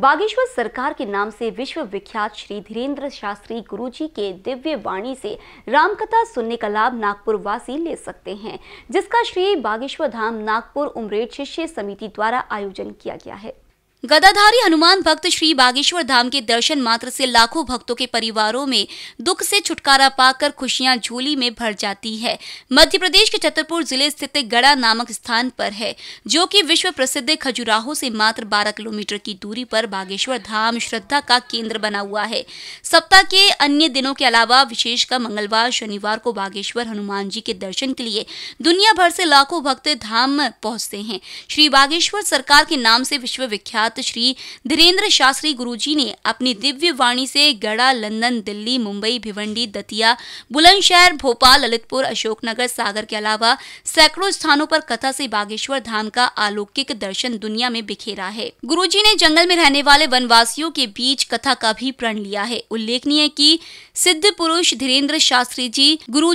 बागेश्वर सरकार के नाम से विश्व विख्यात श्री धीरेन्द्र शास्त्री गुरु जी के दिव्य वाणी से रामकथा सुनने का लाभ नागपुर वासी ले सकते हैं जिसका श्री बागेश्वर धाम नागपुर उमरेड शिष्य समिति द्वारा आयोजन किया गया है गदाधारी हनुमान भक्त श्री बागेश्वर धाम के दर्शन मात्र से लाखों भक्तों के परिवारों में दुख से छुटकारा पाकर खुशियां झोली में भर जाती है मध्य प्रदेश के छतरपुर जिले स्थित गड़ा नामक स्थान पर है जो कि विश्व प्रसिद्ध खजुराहो से मात्र 12 किलोमीटर की दूरी पर बागेश्वर धाम श्रद्धा का केंद्र बना हुआ है सप्ताह के अन्य दिनों के अलावा विशेषकर मंगलवार शनिवार को बागेश्वर हनुमान जी के दर्शन के लिए दुनिया भर से लाखों भक्त धाम पहुंचते हैं श्री बागेश्वर सरकार के नाम से विश्वविख्यात साथ श्री धीरेन्द्र शास्त्री गुरुजी ने अपनी दिव्य वाणी से गढ़ा लंदन दिल्ली मुंबई भिवंडी दतिया बुलंदशहर भोपाल ललितपुर अशोकनगर सागर के अलावा सैकड़ों स्थानों पर कथा से बागेश्वर धाम का अलौकिक दर्शन दुनिया में बिखेरा है जी ने जंगल में रहने वाले वनवासियों के बीच कथा का भी प्रण लिया है उल्लेखनीय की सिद्ध पुरुष धीरेन्द्र शास्त्री जी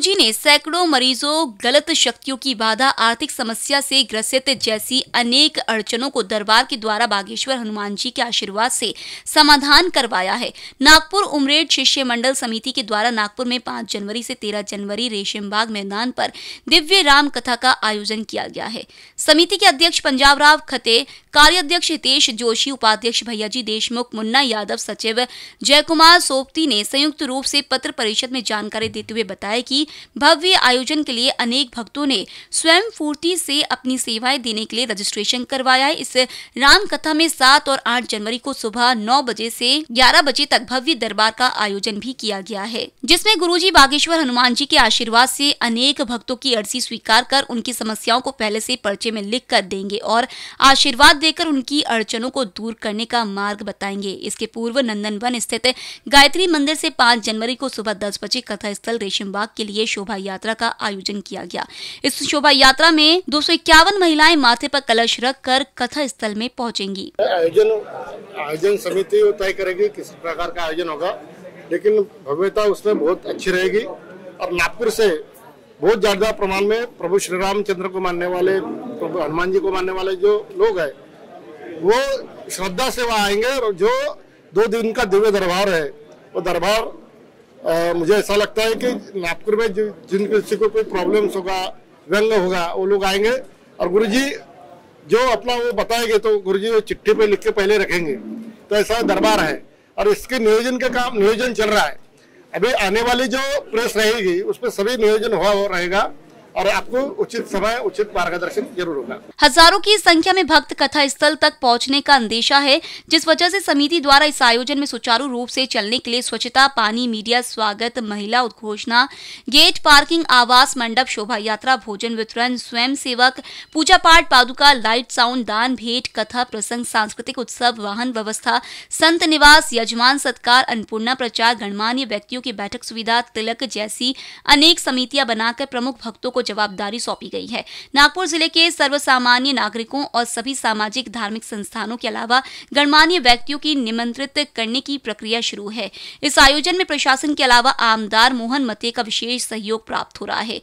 जी ने सैकड़ों मरीजों गलत शक्तियों की बाधा आर्थिक समस्या से ग्रसित जैसी अनेक अड़चनों को दरबार के द्वारा बागेश्वर ज्ञानेश्वर हनुमान जी के आशीर्वाद से समाधान करवाया है नागपुर उमरेड शिष्य मंडल समिति के द्वारा नागपुर में पांच जनवरी से तेरह जनवरी रेशम बाग मैदान पर दिव्य राम कथा का आयोजन किया गया है समिति के अध्यक्ष पंजाब राव खते कार्याध्यक्ष हितेश जोशी उपाध्यक्ष भैया जी देशमुख मुन्ना यादव सचिव जय कुमार सोपती ने संयुक्त रूप से पत्र परिषद में जानकारी देते हुए बताया कि भव्य आयोजन के लिए अनेक भक्तों ने स्वयं फूर्ति से अपनी सेवाएं देने के लिए रजिस्ट्रेशन करवाया है इस राम कथा में सात और आठ जनवरी को सुबह नौ बजे से ग्यारह बजे तक भव्य दरबार का आयोजन भी किया गया है जिसमें गुरुजी बागेश्वर हनुमान जी के आशीर्वाद से अनेक भक्तों की अर्जी स्वीकार कर उनकी समस्याओं को पहले से पर्चे में लिख कर देंगे और आशीर्वाद देकर उनकी अड़चनों को दूर करने का मार्ग बताएंगे इसके पूर्व नंदनवन स्थित गायत्री मंदिर से पांच जनवरी को सुबह दस बजे कथा स्थल रेशम बाग के लिए शोभा यात्रा का आयोजन किया गया इस शोभा यात्रा में दो महिलाएं माथे पर कलश रख कर कथा स्थल में पहुंचेंगी आयोजन आयोजन समिति तय करेगी किस प्रकार का आयोजन होगा लेकिन भव्यता उसमें बहुत अच्छी रहेगी और नागपुर से बहुत ज्यादा प्रमाण में प्रभु श्री रामचंद्र को मानने वाले प्रभु हनुमान जी को मानने वाले जो लोग है वो श्रद्धा से वहाँ आएंगे और जो दो दिन का दिव्य दरबार है वो दरबार मुझे ऐसा लगता है कि नागपुर में जिन किसी को कोई प्रॉब्लम्स होगा व्यंग होगा वो लोग आएंगे और गुरु जी जो अपना वो बताएंगे तो गुरु जी वो चिट्ठी पे लिख के पहले रखेंगे तो ऐसा दरबार है और इसके नियोजन का काम नियोजन चल रहा है अभी आने वाली जो प्रेस रहेगी उसमें सभी नियोजन हुआ हो रहेगा और आपको उचित समय उचित मार्गदर्शन जरूर होगा हजारों की संख्या में भक्त कथा स्थल तक पहुंचने का अंदेशा है जिस वजह से समिति द्वारा इस आयोजन में सुचारू रूप से चलने के लिए स्वच्छता पानी मीडिया स्वागत महिला उद्घोषणा गेट पार्किंग आवास मंडप शोभा यात्रा भोजन वितरण स्वयं सेवक पूजा पाठ पादुका लाइट साउंड दान भेंट कथा प्रसंग सांस्कृतिक उत्सव वाहन व्यवस्था संत निवास यजमान सत्कार अन्नपूर्णा प्रचार गणमान्य व्यक्तियों की बैठक सुविधा तिलक जैसी अनेक समितियां बनाकर प्रमुख भक्तों को जवाबदारी सौंपी गई है नागपुर जिले के सर्वसामान्य नागरिकों और सभी सामाजिक धार्मिक संस्थानों के अलावा गणमान्य व्यक्तियों की निमंत्रित करने की प्रक्रिया शुरू है इस आयोजन में प्रशासन के अलावा आमदार मोहन मते का विशेष सहयोग प्राप्त हो रहा है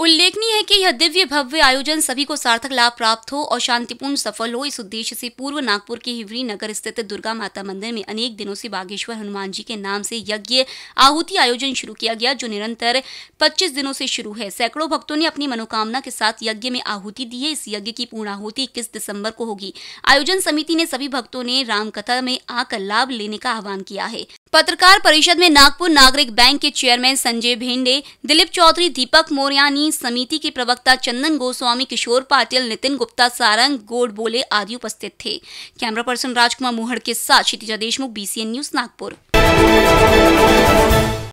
उल्लेखनीय है कि यह दिव्य भव्य आयोजन सभी को सार्थक लाभ प्राप्त हो और शांतिपूर्ण सफल हो इस उद्देश्य से पूर्व नागपुर के हिवरी नगर स्थित दुर्गा माता मंदिर में अनेक दिनों से बागेश्वर हनुमान जी के नाम से यज्ञ आहुति आयोजन शुरू किया गया जो निरंतर 25 दिनों से शुरू है सैकड़ों भक्तों ने अपनी मनोकामना के साथ यज्ञ में आहूति दी है इस यज्ञ की आहूति इक्कीस दिसम्बर को होगी आयोजन समिति ने सभी भक्तों ने रामकथा में आकर लाभ लेने का आह्वान किया है पत्रकार परिषद में नागपुर नागरिक बैंक के चेयरमैन संजय भेंडे दिलीप चौधरी दीपक मोरयानी समिति के प्रवक्ता चंदन गोस्वामी किशोर पाटिल नितिन गुप्ता सारंग गोड बोले आदि उपस्थित थे कैमरा पर्सन राजकुमार मोहड़ के साथ क्षितिजा देशमुख बीसीएन न्यूज नागपुर